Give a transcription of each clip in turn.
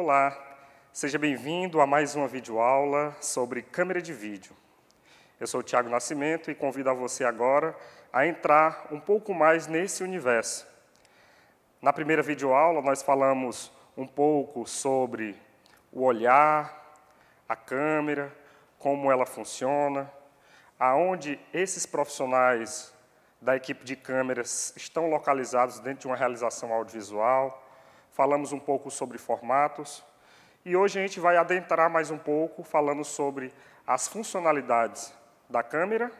Olá, seja bem-vindo a mais uma videoaula sobre câmera de vídeo. Eu sou o Tiago Nascimento e convido a você agora a entrar um pouco mais nesse universo. Na primeira videoaula, nós falamos um pouco sobre o olhar, a câmera, como ela funciona, aonde esses profissionais da equipe de câmeras estão localizados dentro de uma realização audiovisual, falamos um pouco sobre formatos e hoje a gente vai adentrar mais um pouco falando sobre as funcionalidades da câmera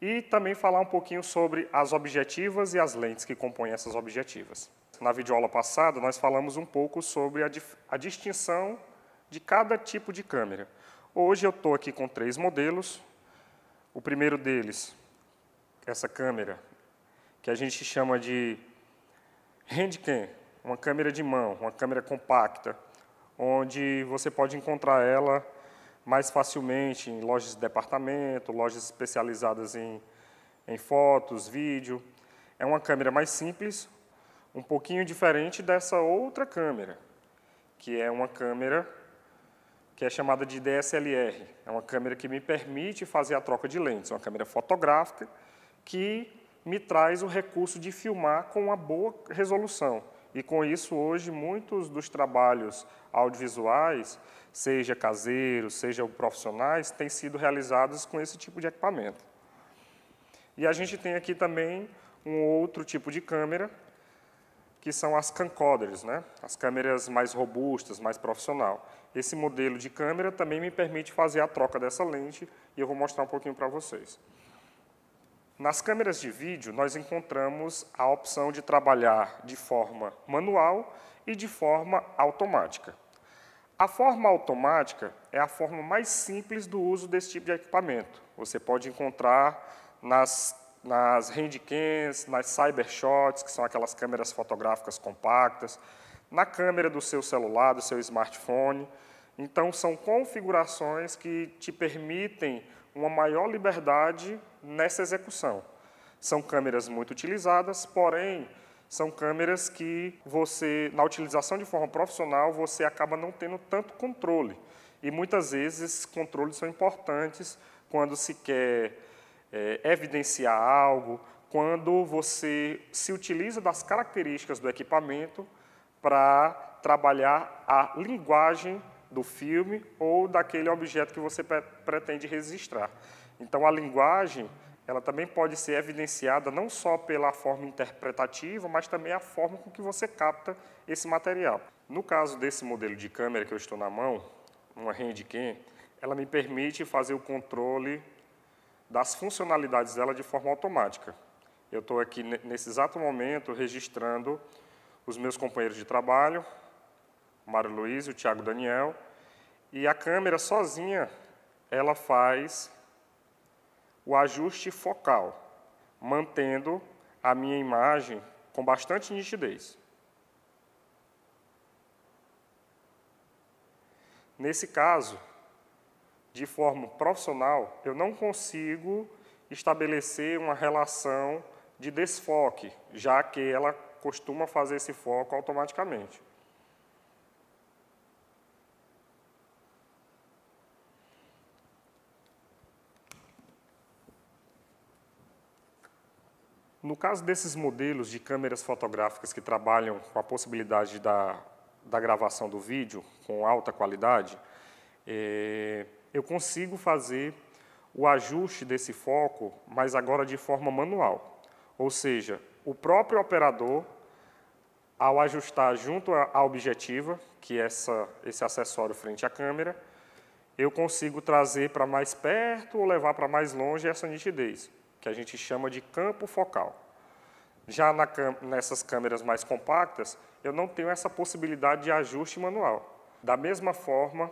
e também falar um pouquinho sobre as objetivas e as lentes que compõem essas objetivas. Na videoaula passada, nós falamos um pouco sobre a, a distinção de cada tipo de câmera. Hoje eu estou aqui com três modelos. O primeiro deles, essa câmera, que a gente chama de Handcam, uma câmera de mão, uma câmera compacta, onde você pode encontrar ela mais facilmente em lojas de departamento, lojas especializadas em, em fotos, vídeo. É uma câmera mais simples, um pouquinho diferente dessa outra câmera, que é uma câmera que é chamada de DSLR. É uma câmera que me permite fazer a troca de lentes, uma câmera fotográfica que me traz o recurso de filmar com uma boa resolução. E com isso, hoje, muitos dos trabalhos audiovisuais, seja caseiros, seja profissionais, têm sido realizados com esse tipo de equipamento. E a gente tem aqui também um outro tipo de câmera, que são as camcorders, né? as câmeras mais robustas, mais profissional. Esse modelo de câmera também me permite fazer a troca dessa lente e eu vou mostrar um pouquinho para vocês. Nas câmeras de vídeo, nós encontramos a opção de trabalhar de forma manual e de forma automática. A forma automática é a forma mais simples do uso desse tipo de equipamento. Você pode encontrar nas, nas handcams, nas cybershots, que são aquelas câmeras fotográficas compactas, na câmera do seu celular, do seu smartphone. Então, são configurações que te permitem uma maior liberdade nessa execução. São câmeras muito utilizadas, porém, são câmeras que você, na utilização de forma profissional, você acaba não tendo tanto controle. E muitas vezes esses controles são importantes quando se quer é, evidenciar algo, quando você se utiliza das características do equipamento para trabalhar a linguagem do filme ou daquele objeto que você pretende registrar. Então, a linguagem ela também pode ser evidenciada não só pela forma interpretativa, mas também a forma com que você capta esse material. No caso desse modelo de câmera que eu estou na mão, uma Handicam, ela me permite fazer o controle das funcionalidades dela de forma automática. Eu estou aqui nesse exato momento registrando os meus companheiros de trabalho, Mário Luiz, o Tiago Daniel, e a câmera sozinha ela faz o ajuste focal, mantendo a minha imagem com bastante nitidez. Nesse caso, de forma profissional, eu não consigo estabelecer uma relação de desfoque, já que ela costuma fazer esse foco automaticamente. No caso desses modelos de câmeras fotográficas que trabalham com a possibilidade da, da gravação do vídeo com alta qualidade, é, eu consigo fazer o ajuste desse foco, mas agora de forma manual. Ou seja, o próprio operador, ao ajustar junto à objetiva, que é essa, esse acessório frente à câmera, eu consigo trazer para mais perto ou levar para mais longe essa nitidez que a gente chama de campo focal. Já na, nessas câmeras mais compactas, eu não tenho essa possibilidade de ajuste manual. Da mesma forma,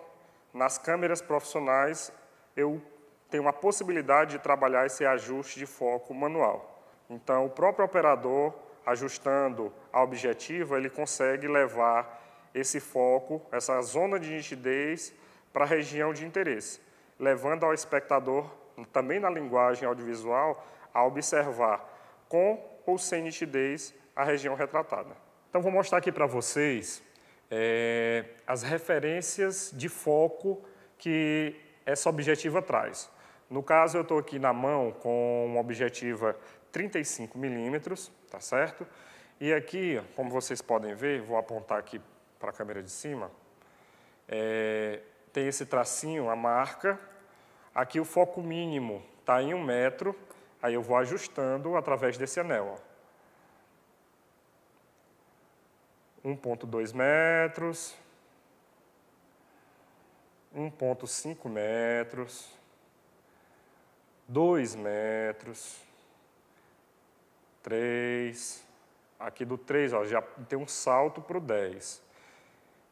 nas câmeras profissionais, eu tenho a possibilidade de trabalhar esse ajuste de foco manual. Então, o próprio operador, ajustando a objetiva, ele consegue levar esse foco, essa zona de nitidez, para a região de interesse, levando ao espectador também na linguagem audiovisual, a observar com ou sem nitidez a região retratada. Então, vou mostrar aqui para vocês é, as referências de foco que essa objetiva traz. No caso, eu estou aqui na mão com uma objetiva 35 milímetros, tá certo? E aqui, como vocês podem ver, vou apontar aqui para a câmera de cima, é, tem esse tracinho, a marca, Aqui o foco mínimo está em um metro, aí eu vou ajustando através desse anel. 1,2 metros, 1,5 metros, 2 metros, 3, aqui do 3 ó, já tem um salto para o 10.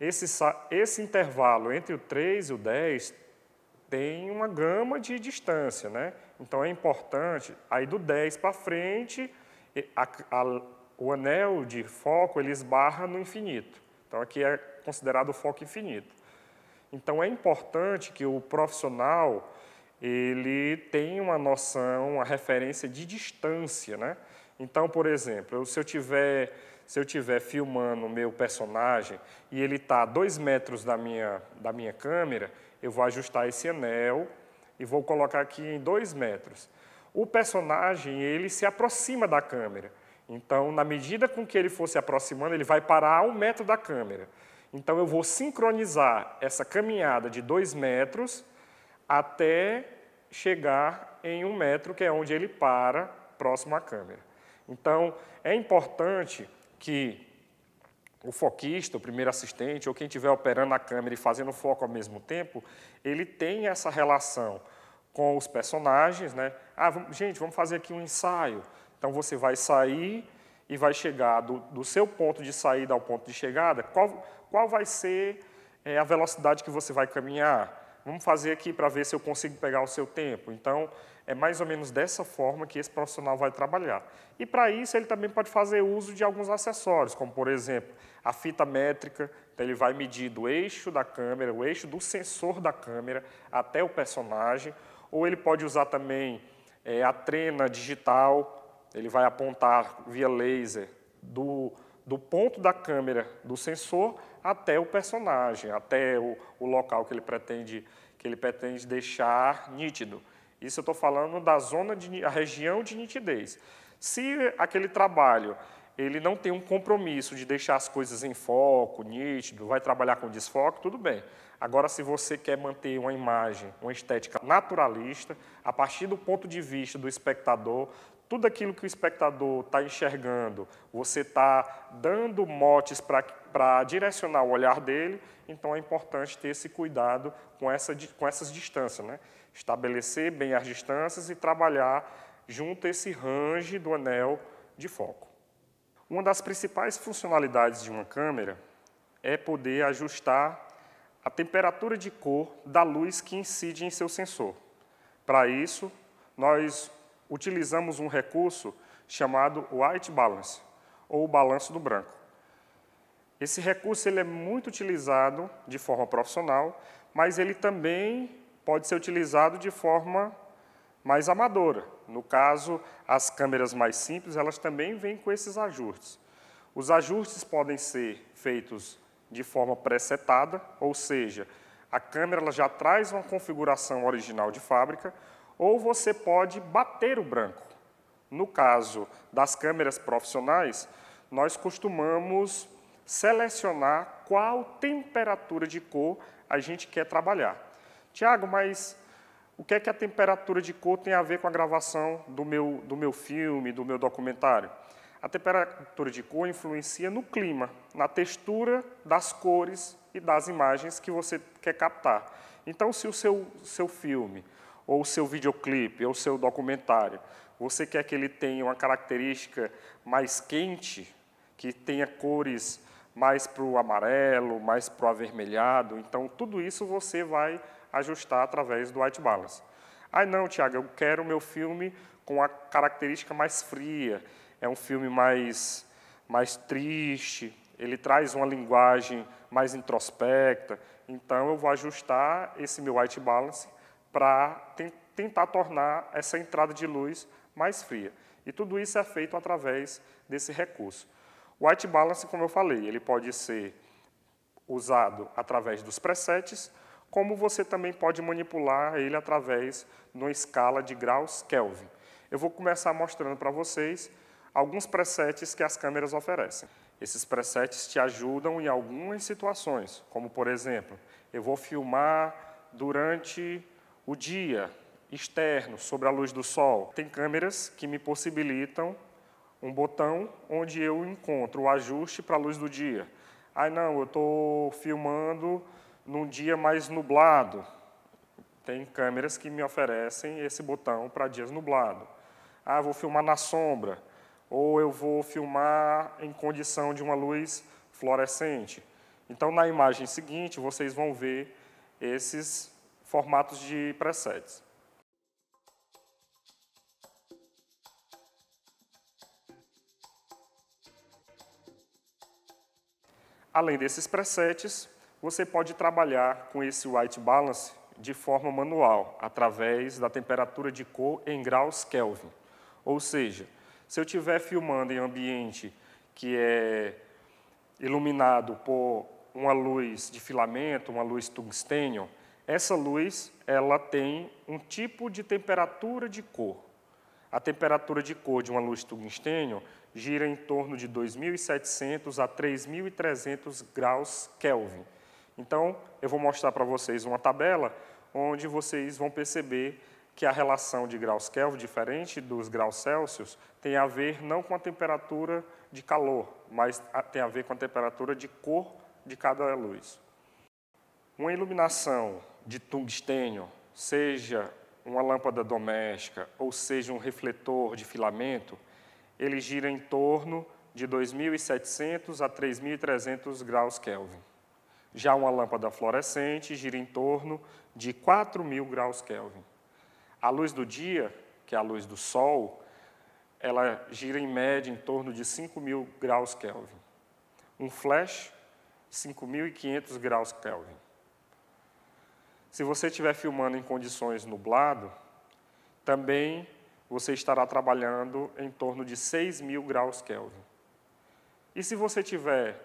Esse, esse intervalo entre o 3 e o 10 tem uma gama de distância, né? Então é importante, aí do 10 para frente, a, a, o anel de foco ele esbarra no infinito. Então aqui é considerado foco infinito. Então é importante que o profissional ele tenha uma noção, uma referência de distância, né? Então, por exemplo, se eu tiver se eu estiver filmando o meu personagem e ele está a dois metros da minha, da minha câmera, eu vou ajustar esse anel e vou colocar aqui em dois metros. O personagem, ele se aproxima da câmera. Então, na medida com que ele for se aproximando, ele vai parar a um metro da câmera. Então, eu vou sincronizar essa caminhada de dois metros até chegar em um metro, que é onde ele para, próximo à câmera. Então, é importante que o foquista, o primeiro assistente, ou quem estiver operando a câmera e fazendo foco ao mesmo tempo, ele tem essa relação com os personagens, né? Ah, vamos, gente, vamos fazer aqui um ensaio. Então você vai sair e vai chegar do, do seu ponto de saída ao ponto de chegada. Qual, qual vai ser é, a velocidade que você vai caminhar? Vamos fazer aqui para ver se eu consigo pegar o seu tempo. Então é mais ou menos dessa forma que esse profissional vai trabalhar. E para isso ele também pode fazer uso de alguns acessórios, como por exemplo a fita métrica, então ele vai medir do eixo da câmera, o eixo do sensor da câmera até o personagem, ou ele pode usar também é, a trena digital, ele vai apontar via laser do, do ponto da câmera do sensor até o personagem, até o, o local que ele pretende que ele pretende deixar nítido. Isso eu estou falando da zona de a região de nitidez. Se aquele trabalho ele não tem um compromisso de deixar as coisas em foco, nítido, vai trabalhar com desfoque, tudo bem. Agora, se você quer manter uma imagem, uma estética naturalista, a partir do ponto de vista do espectador, tudo aquilo que o espectador está enxergando, você está dando motes para direcionar o olhar dele, então é importante ter esse cuidado com, essa, com essas distâncias. Né? Estabelecer bem as distâncias e trabalhar junto a esse range do anel de foco. Uma das principais funcionalidades de uma câmera é poder ajustar a temperatura de cor da luz que incide em seu sensor. Para isso, nós utilizamos um recurso chamado White Balance, ou balanço do branco. Esse recurso ele é muito utilizado de forma profissional, mas ele também pode ser utilizado de forma mais amadora. No caso, as câmeras mais simples, elas também vêm com esses ajustes. Os ajustes podem ser feitos de forma presetada, ou seja, a câmera já traz uma configuração original de fábrica, ou você pode bater o branco. No caso das câmeras profissionais, nós costumamos selecionar qual temperatura de cor a gente quer trabalhar. Tiago, mas o que é que a temperatura de cor tem a ver com a gravação do meu, do meu filme, do meu documentário? A temperatura de cor influencia no clima, na textura das cores e das imagens que você quer captar. Então, se o seu, seu filme, ou o seu videoclipe, ou o seu documentário, você quer que ele tenha uma característica mais quente, que tenha cores mais para o amarelo, mais para o avermelhado, então tudo isso você vai ajustar através do white balance. Ah, não, Tiago, eu quero o meu filme com a característica mais fria, é um filme mais, mais triste, ele traz uma linguagem mais introspecta, então eu vou ajustar esse meu white balance para tentar tornar essa entrada de luz mais fria. E tudo isso é feito através desse recurso. O white balance, como eu falei, ele pode ser usado através dos presets como você também pode manipular ele através de uma escala de graus Kelvin. Eu vou começar mostrando para vocês alguns presets que as câmeras oferecem. Esses presets te ajudam em algumas situações, como por exemplo, eu vou filmar durante o dia, externo, sobre a luz do sol. Tem câmeras que me possibilitam um botão onde eu encontro o ajuste para a luz do dia. Ah, não, eu estou filmando num dia mais nublado. Tem câmeras que me oferecem esse botão para dias nublado. Ah, vou filmar na sombra, ou eu vou filmar em condição de uma luz fluorescente. Então, na imagem seguinte, vocês vão ver esses formatos de presets. Além desses presets, você pode trabalhar com esse white balance de forma manual, através da temperatura de cor em graus Kelvin. Ou seja, se eu estiver filmando em ambiente que é iluminado por uma luz de filamento, uma luz tungstênio, essa luz ela tem um tipo de temperatura de cor. A temperatura de cor de uma luz tungstênio gira em torno de 2.700 a 3.300 graus Kelvin. Então, eu vou mostrar para vocês uma tabela onde vocês vão perceber que a relação de graus Kelvin, diferente dos graus Celsius, tem a ver não com a temperatura de calor, mas tem a ver com a temperatura de cor de cada luz. Uma iluminação de tungstênio, seja uma lâmpada doméstica ou seja um refletor de filamento, ele gira em torno de 2.700 a 3.300 graus Kelvin. Já uma lâmpada fluorescente gira em torno de 4 mil graus Kelvin. A luz do dia, que é a luz do Sol, ela gira em média em torno de 5 mil graus Kelvin. Um flash, 5.500 graus Kelvin. Se você estiver filmando em condições nublado, também você estará trabalhando em torno de 6 mil graus Kelvin. E se você tiver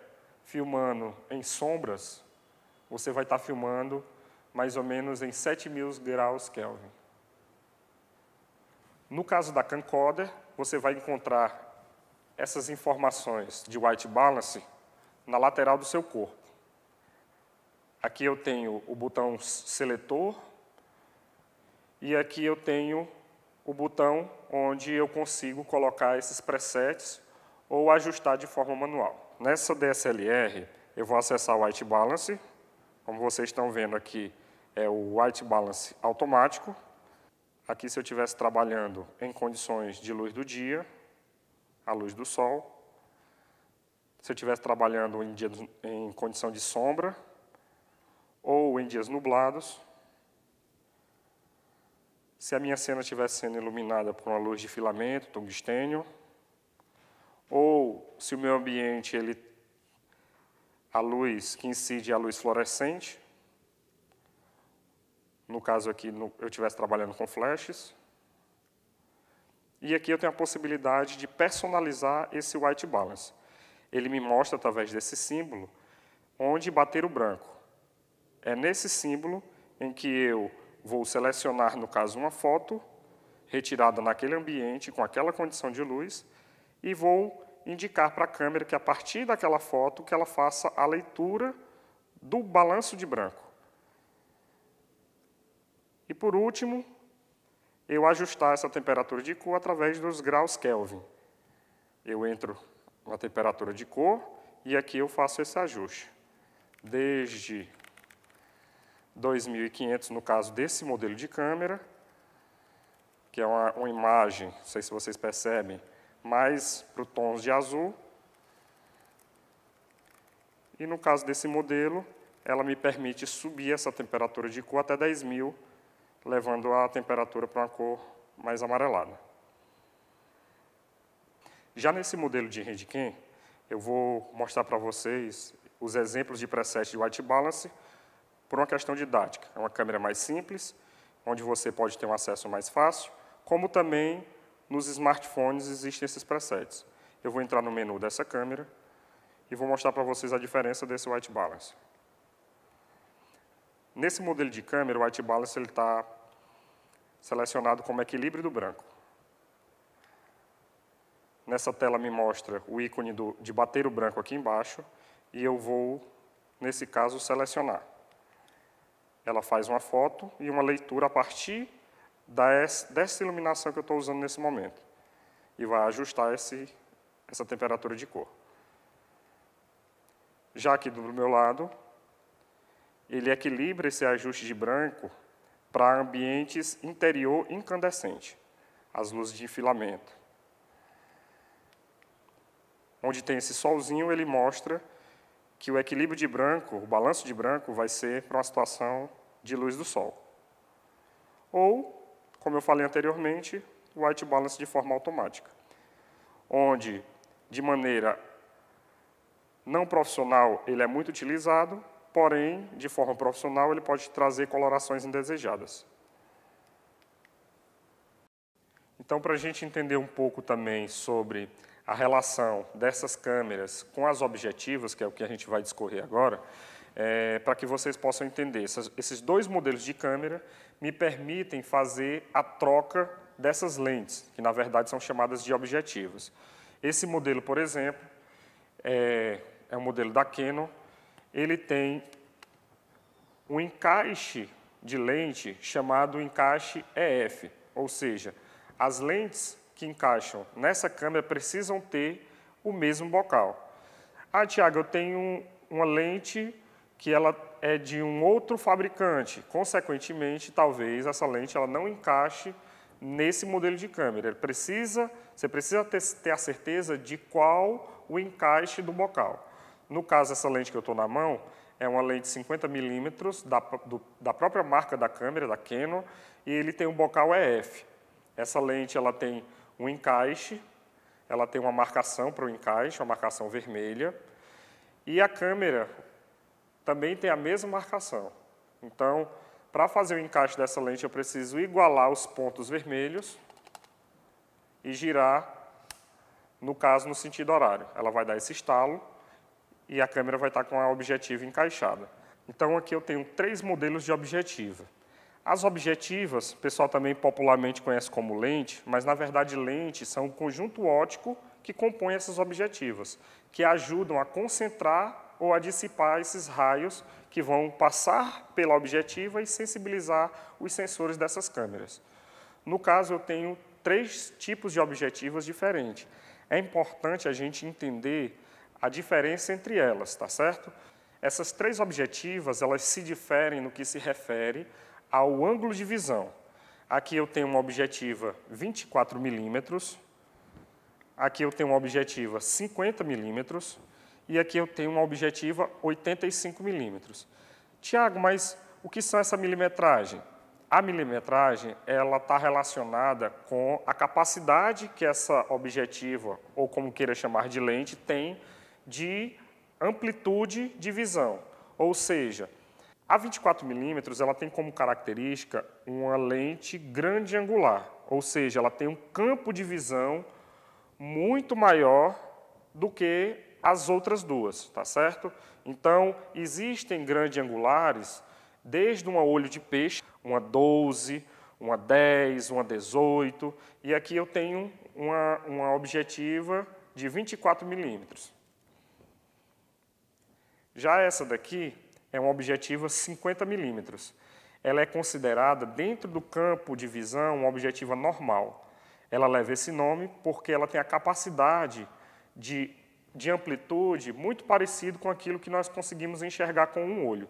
filmando em sombras, você vai estar tá filmando mais ou menos em 7.000 graus Kelvin. No caso da Cancoder, você vai encontrar essas informações de white balance na lateral do seu corpo. Aqui eu tenho o botão seletor e aqui eu tenho o botão onde eu consigo colocar esses presets ou ajustar de forma manual. Nessa DSLR, eu vou acessar o White Balance. Como vocês estão vendo aqui, é o White Balance automático. Aqui, se eu estivesse trabalhando em condições de luz do dia, a luz do sol. Se eu estivesse trabalhando em, dia, em condição de sombra, ou em dias nublados. Se a minha cena estivesse sendo iluminada por uma luz de filamento, tungstênio, ou se o meu ambiente ele a luz que incide é a luz fluorescente. No caso aqui, no, eu estivesse trabalhando com flashes. E aqui eu tenho a possibilidade de personalizar esse white balance. Ele me mostra, através desse símbolo, onde bater o branco. É nesse símbolo em que eu vou selecionar, no caso, uma foto retirada naquele ambiente, com aquela condição de luz, e vou indicar para a câmera que a partir daquela foto que ela faça a leitura do balanço de branco. E por último, eu ajustar essa temperatura de cor através dos graus Kelvin. Eu entro na temperatura de cor e aqui eu faço esse ajuste. Desde 2500, no caso desse modelo de câmera, que é uma, uma imagem, não sei se vocês percebem, mais para os tons de azul. E no caso desse modelo, ela me permite subir essa temperatura de cor até 10.000, mil, levando a temperatura para uma cor mais amarelada. Já nesse modelo de Handicam, eu vou mostrar para vocês os exemplos de preset de white balance por uma questão didática. É uma câmera mais simples, onde você pode ter um acesso mais fácil, como também nos smartphones existem esses presets. Eu vou entrar no menu dessa câmera e vou mostrar para vocês a diferença desse white balance. Nesse modelo de câmera, o white balance está selecionado como equilíbrio do branco. Nessa tela me mostra o ícone do, de bater o branco aqui embaixo e eu vou, nesse caso, selecionar. Ela faz uma foto e uma leitura a partir dessa iluminação que eu estou usando nesse momento. E vai ajustar esse, essa temperatura de cor. Já aqui do meu lado, ele equilibra esse ajuste de branco para ambientes interior incandescente, as luzes de enfilamento. Onde tem esse solzinho, ele mostra que o equilíbrio de branco, o balanço de branco, vai ser para uma situação de luz do sol. Ou como eu falei anteriormente, white balance de forma automática, onde, de maneira não profissional, ele é muito utilizado, porém, de forma profissional, ele pode trazer colorações indesejadas. Então, para a gente entender um pouco também sobre a relação dessas câmeras com as objetivas, que é o que a gente vai discorrer agora, é, para que vocês possam entender. Essas, esses dois modelos de câmera me permitem fazer a troca dessas lentes, que na verdade são chamadas de objetivos. Esse modelo, por exemplo, é, é um modelo da Canon, ele tem um encaixe de lente chamado encaixe EF, ou seja, as lentes que encaixam nessa câmera precisam ter o mesmo bocal. Ah, Tiago, eu tenho uma lente que ela é de um outro fabricante. Consequentemente, talvez essa lente ela não encaixe nesse modelo de câmera. Ele precisa, você precisa ter, ter a certeza de qual o encaixe do bocal. No caso, essa lente que eu estou na mão é uma lente 50mm da, do, da própria marca da câmera, da Canon, e ele tem um bocal EF. Essa lente ela tem um encaixe, ela tem uma marcação para o encaixe, uma marcação vermelha, e a câmera, também tem a mesma marcação. Então, para fazer o encaixe dessa lente, eu preciso igualar os pontos vermelhos e girar, no caso, no sentido horário. Ela vai dar esse estalo e a câmera vai estar com a objetiva encaixada. Então, aqui eu tenho três modelos de objetiva. As objetivas, o pessoal também popularmente conhece como lente, mas, na verdade, lente são o um conjunto óptico que compõe essas objetivas, que ajudam a concentrar ou a dissipar esses raios que vão passar pela objetiva e sensibilizar os sensores dessas câmeras. No caso, eu tenho três tipos de objetivas diferentes. É importante a gente entender a diferença entre elas, tá certo? Essas três objetivas, elas se diferem no que se refere ao ângulo de visão. Aqui eu tenho uma objetiva 24 milímetros, aqui eu tenho uma objetiva 50 milímetros e aqui eu tenho uma objetiva 85 milímetros. Tiago, mas o que são essa milimetragem? A milimetragem ela está relacionada com a capacidade que essa objetiva, ou como queira chamar de lente, tem de amplitude de visão. Ou seja, a 24 milímetros ela tem como característica uma lente grande angular, ou seja, ela tem um campo de visão muito maior do que as outras duas, tá certo? Então, existem grande angulares desde uma olho de peixe, uma 12, uma 10, uma 18, e aqui eu tenho uma, uma objetiva de 24 milímetros. Já essa daqui é uma objetiva 50 milímetros. Ela é considerada, dentro do campo de visão, uma objetiva normal. Ela leva esse nome porque ela tem a capacidade de de amplitude muito parecido com aquilo que nós conseguimos enxergar com um olho.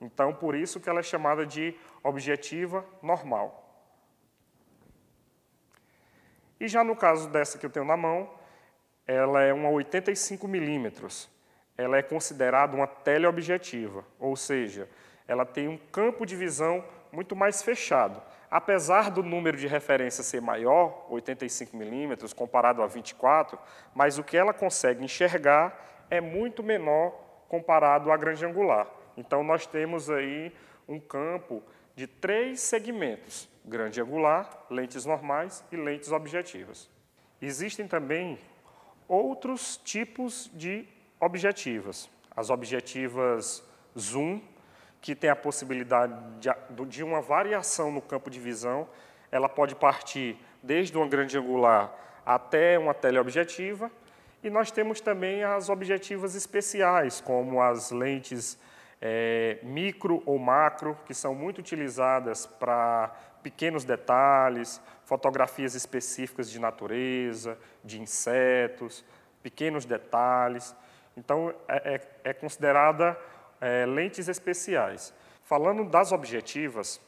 Então, por isso que ela é chamada de objetiva normal. E já no caso dessa que eu tenho na mão, ela é uma 85 milímetros. Ela é considerada uma teleobjetiva, ou seja, ela tem um campo de visão muito mais fechado apesar do número de referência ser maior, 85 milímetros comparado a 24, mas o que ela consegue enxergar é muito menor comparado à grande angular. Então nós temos aí um campo de três segmentos: grande angular, lentes normais e lentes objetivas. Existem também outros tipos de objetivas. As objetivas zoom, que tem a possibilidade de, de uma variação no campo de visão, ela pode partir desde uma grande angular até uma teleobjetiva, e nós temos também as objetivas especiais, como as lentes é, micro ou macro, que são muito utilizadas para pequenos detalhes, fotografias específicas de natureza, de insetos, pequenos detalhes. Então, é, é, é considerada é, lentes especiais. Falando das objetivas,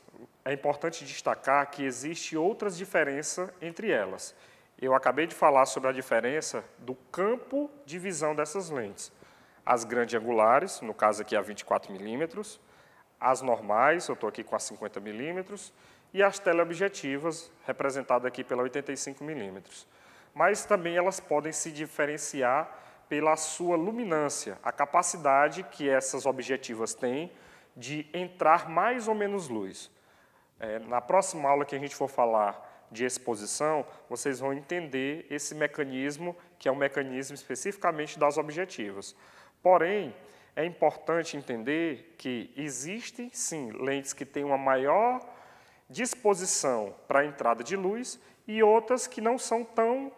é importante destacar que existe outras diferenças entre elas. Eu acabei de falar sobre a diferença do campo de visão dessas lentes. As grande angulares, no caso aqui a 24 milímetros, as normais, eu estou aqui com a 50 milímetros, e as teleobjetivas, representadas aqui pela 85 milímetros. Mas também elas podem se diferenciar pela sua luminância, a capacidade que essas objetivas têm de entrar mais ou menos luz. É, na próxima aula que a gente for falar de exposição, vocês vão entender esse mecanismo, que é um mecanismo especificamente das objetivas. Porém, é importante entender que existem, sim, lentes que têm uma maior disposição para a entrada de luz e outras que não são tão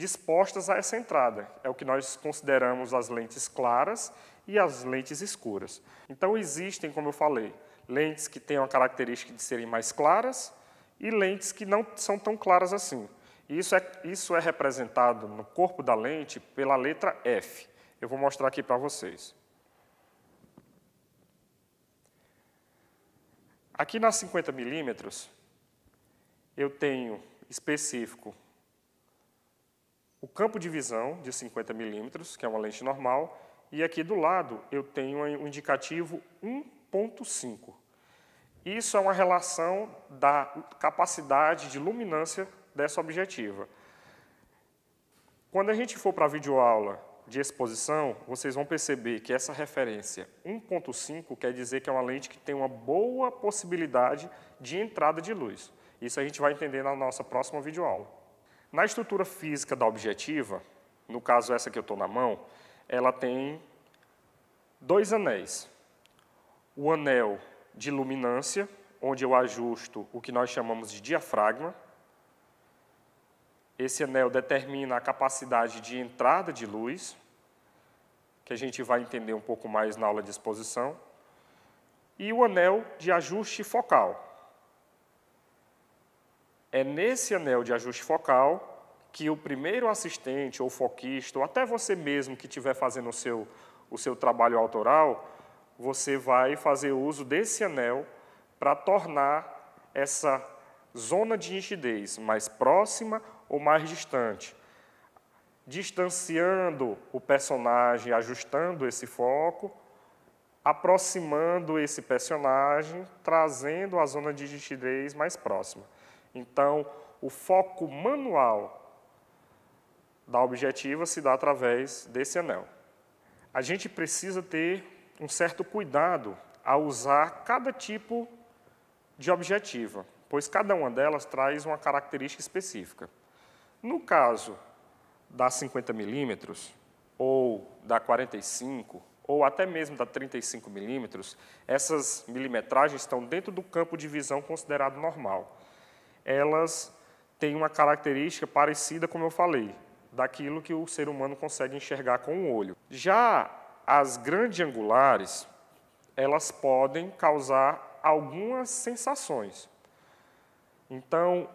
dispostas a essa entrada. É o que nós consideramos as lentes claras e as lentes escuras. Então, existem, como eu falei, lentes que têm a característica de serem mais claras e lentes que não são tão claras assim. Isso é, isso é representado no corpo da lente pela letra F. Eu vou mostrar aqui para vocês. Aqui nas 50 milímetros, eu tenho específico o campo de visão de 50 milímetros, que é uma lente normal, e aqui do lado eu tenho um indicativo 1.5. Isso é uma relação da capacidade de luminância dessa objetiva. Quando a gente for para a videoaula de exposição, vocês vão perceber que essa referência 1.5 quer dizer que é uma lente que tem uma boa possibilidade de entrada de luz. Isso a gente vai entender na nossa próxima videoaula. Na estrutura física da objetiva, no caso essa que eu estou na mão, ela tem dois anéis. O anel de luminância, onde eu ajusto o que nós chamamos de diafragma. Esse anel determina a capacidade de entrada de luz, que a gente vai entender um pouco mais na aula de exposição. E o anel de ajuste focal, é nesse anel de ajuste focal que o primeiro assistente ou foquista, ou até você mesmo que estiver fazendo o seu, o seu trabalho autoral, você vai fazer uso desse anel para tornar essa zona de nitidez mais próxima ou mais distante, distanciando o personagem, ajustando esse foco, aproximando esse personagem, trazendo a zona de nitidez mais próxima. Então, o foco manual da objetiva se dá através desse anel. A gente precisa ter um certo cuidado a usar cada tipo de objetiva, pois cada uma delas traz uma característica específica. No caso da 50 milímetros, ou da 45, ou até mesmo da 35 milímetros, essas milimetragens estão dentro do campo de visão considerado normal elas têm uma característica parecida, como eu falei, daquilo que o ser humano consegue enxergar com o olho. Já as grandes angulares, elas podem causar algumas sensações. Então,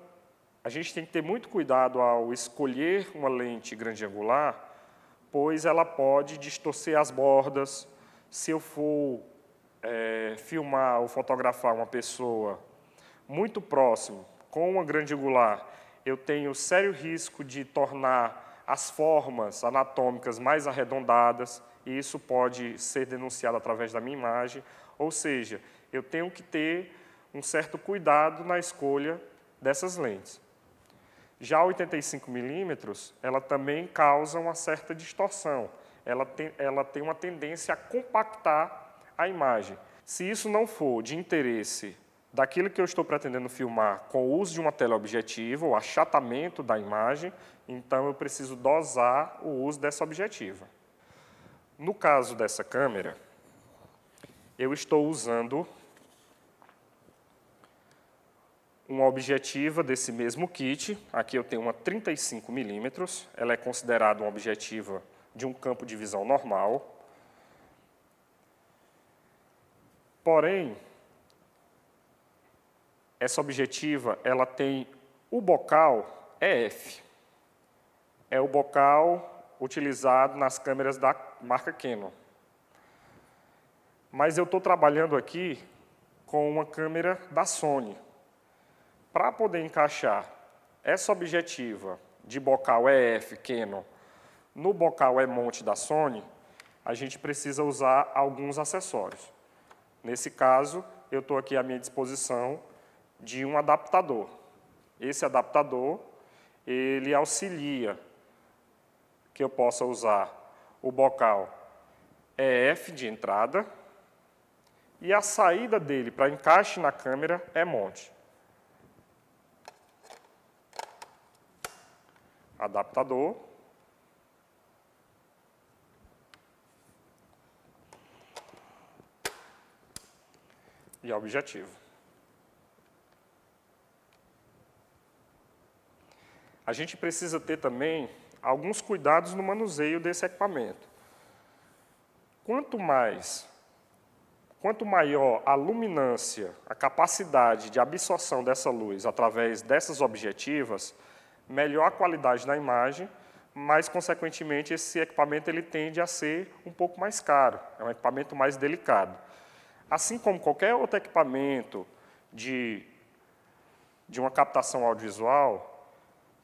a gente tem que ter muito cuidado ao escolher uma lente grande angular, pois ela pode distorcer as bordas. Se eu for é, filmar ou fotografar uma pessoa muito próximo com uma grande angular, eu tenho sério risco de tornar as formas anatômicas mais arredondadas, e isso pode ser denunciado através da minha imagem, ou seja, eu tenho que ter um certo cuidado na escolha dessas lentes. Já 85 milímetros, ela também causa uma certa distorção, ela tem, ela tem uma tendência a compactar a imagem. Se isso não for de interesse daquilo que eu estou pretendendo filmar com o uso de uma teleobjetiva, o achatamento da imagem, então eu preciso dosar o uso dessa objetiva. No caso dessa câmera, eu estou usando uma objetiva desse mesmo kit. Aqui eu tenho uma 35mm, ela é considerada uma objetiva de um campo de visão normal. Porém, essa objetiva, ela tem o bocal EF. É, é o bocal utilizado nas câmeras da marca Canon. Mas eu estou trabalhando aqui com uma câmera da Sony. Para poder encaixar essa objetiva de bocal EF é Canon no bocal E-monte é da Sony, a gente precisa usar alguns acessórios. Nesse caso, eu estou aqui à minha disposição de um adaptador. Esse adaptador, ele auxilia que eu possa usar o bocal EF de entrada e a saída dele para encaixe na câmera é monte. Adaptador. E objetivo. a gente precisa ter também alguns cuidados no manuseio desse equipamento. Quanto mais, quanto maior a luminância, a capacidade de absorção dessa luz através dessas objetivas, melhor a qualidade da imagem, mas, consequentemente, esse equipamento ele tende a ser um pouco mais caro, é um equipamento mais delicado. Assim como qualquer outro equipamento de, de uma captação audiovisual,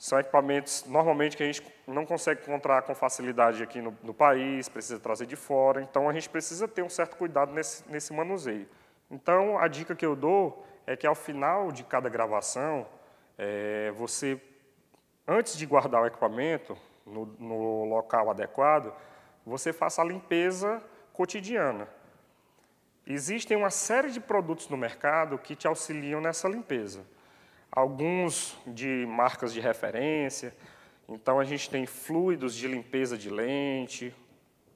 são equipamentos, normalmente, que a gente não consegue encontrar com facilidade aqui no, no país, precisa trazer de fora, então a gente precisa ter um certo cuidado nesse, nesse manuseio. Então, a dica que eu dou é que, ao final de cada gravação, é, você, antes de guardar o equipamento no, no local adequado, você faça a limpeza cotidiana. Existem uma série de produtos no mercado que te auxiliam nessa limpeza alguns de marcas de referência. Então, a gente tem fluidos de limpeza de lente,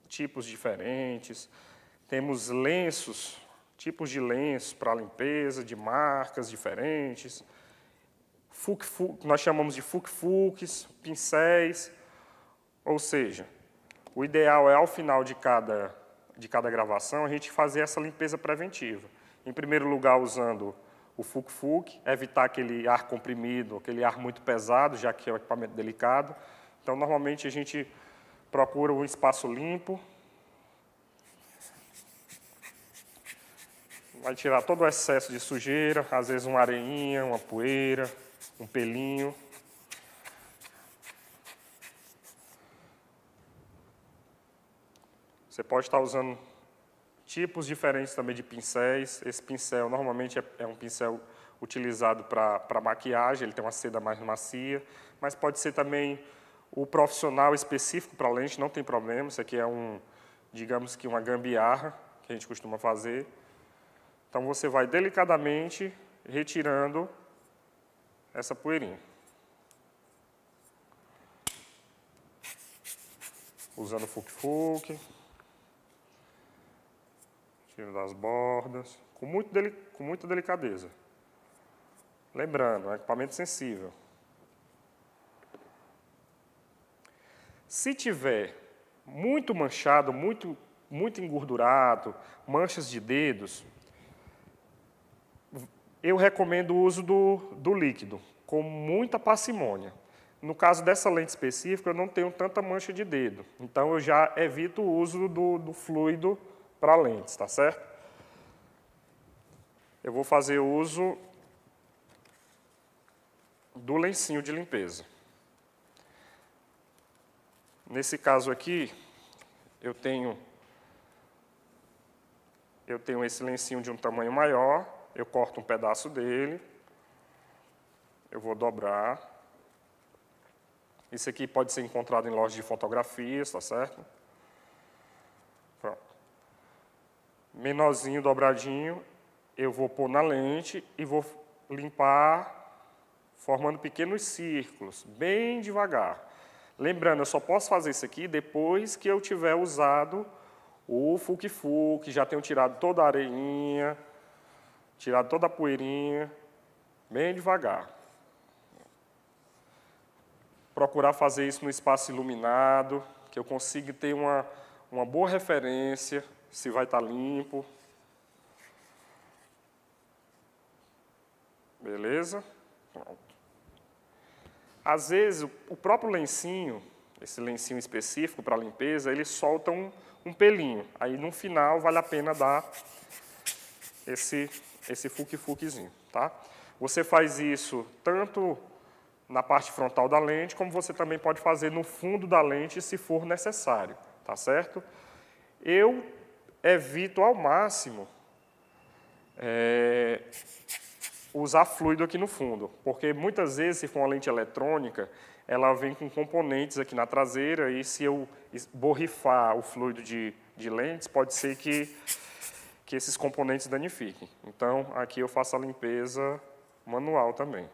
tipos diferentes. Temos lenços, tipos de lenços para limpeza, de marcas diferentes. Fuc -fuc, nós chamamos de fuc-fucs, pincéis. Ou seja, o ideal é, ao final de cada, de cada gravação, a gente fazer essa limpeza preventiva. Em primeiro lugar, usando o FUC-FUC, evitar aquele ar comprimido, aquele ar muito pesado, já que é um equipamento delicado. Então, normalmente, a gente procura um espaço limpo. Vai tirar todo o excesso de sujeira, às vezes uma areinha, uma poeira, um pelinho. Você pode estar usando tipos diferentes também de pincéis. Esse pincel normalmente é, é um pincel utilizado para maquiagem, ele tem uma seda mais macia, mas pode ser também o profissional específico para lente, não tem problema, isso aqui é um, digamos que uma gambiarra que a gente costuma fazer. Então você vai delicadamente retirando essa poeirinha. Usando o fuk. fuc tiro das bordas, com, muito com muita delicadeza. Lembrando, é um equipamento sensível. Se tiver muito manchado, muito, muito engordurado, manchas de dedos, eu recomendo o uso do, do líquido, com muita parcimônia. No caso dessa lente específica, eu não tenho tanta mancha de dedo, então eu já evito o uso do, do fluido para lentes, tá certo? Eu vou fazer uso do lencinho de limpeza. Nesse caso aqui, eu tenho eu tenho esse lencinho de um tamanho maior, eu corto um pedaço dele, eu vou dobrar. Isso aqui pode ser encontrado em lojas de fotografias, tá certo? menorzinho, dobradinho, eu vou pôr na lente e vou limpar, formando pequenos círculos, bem devagar. Lembrando, eu só posso fazer isso aqui depois que eu tiver usado o fuque que já tenho tirado toda a areinha, tirado toda a poeirinha, bem devagar. Procurar fazer isso no espaço iluminado, que eu consiga ter uma, uma boa referência se vai estar tá limpo. Beleza? Pronto. Às vezes, o próprio lencinho, esse lencinho específico para limpeza, ele solta um, um pelinho. Aí, no final, vale a pena dar esse, esse fuque-fuquezinho. Tá? Você faz isso tanto na parte frontal da lente, como você também pode fazer no fundo da lente, se for necessário. Tá certo? Eu evito ao máximo é, usar fluido aqui no fundo, porque muitas vezes, se for uma lente eletrônica, ela vem com componentes aqui na traseira e se eu borrifar o fluido de, de lentes, pode ser que, que esses componentes danifiquem. Então, aqui eu faço a limpeza manual também.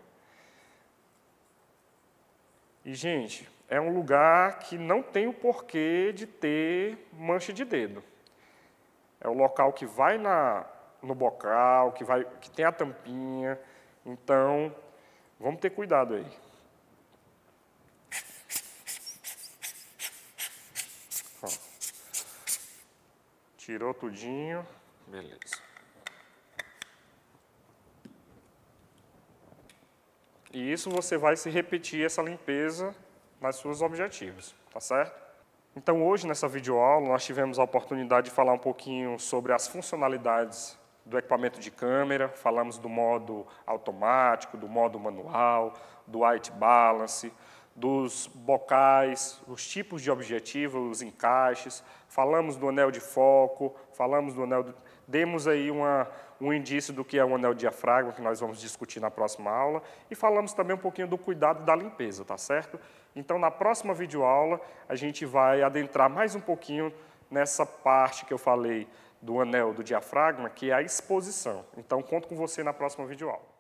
E, gente, é um lugar que não tem o porquê de ter mancha de dedo. É o local que vai na, no bocal, que, vai, que tem a tampinha. Então, vamos ter cuidado aí. Ó. Tirou tudinho. Beleza. E isso você vai se repetir essa limpeza nas suas objetivos, tá certo? Então, hoje, nessa videoaula, nós tivemos a oportunidade de falar um pouquinho sobre as funcionalidades do equipamento de câmera, falamos do modo automático, do modo manual, do white balance, dos bocais, os tipos de objetivo, os encaixes, falamos do anel de foco, falamos do anel, de... demos aí uma, um indício do que é um anel diafragma, que nós vamos discutir na próxima aula, e falamos também um pouquinho do cuidado da limpeza, tá certo? Então, na próxima videoaula, a gente vai adentrar mais um pouquinho nessa parte que eu falei do anel do diafragma, que é a exposição. Então, conto com você na próxima videoaula.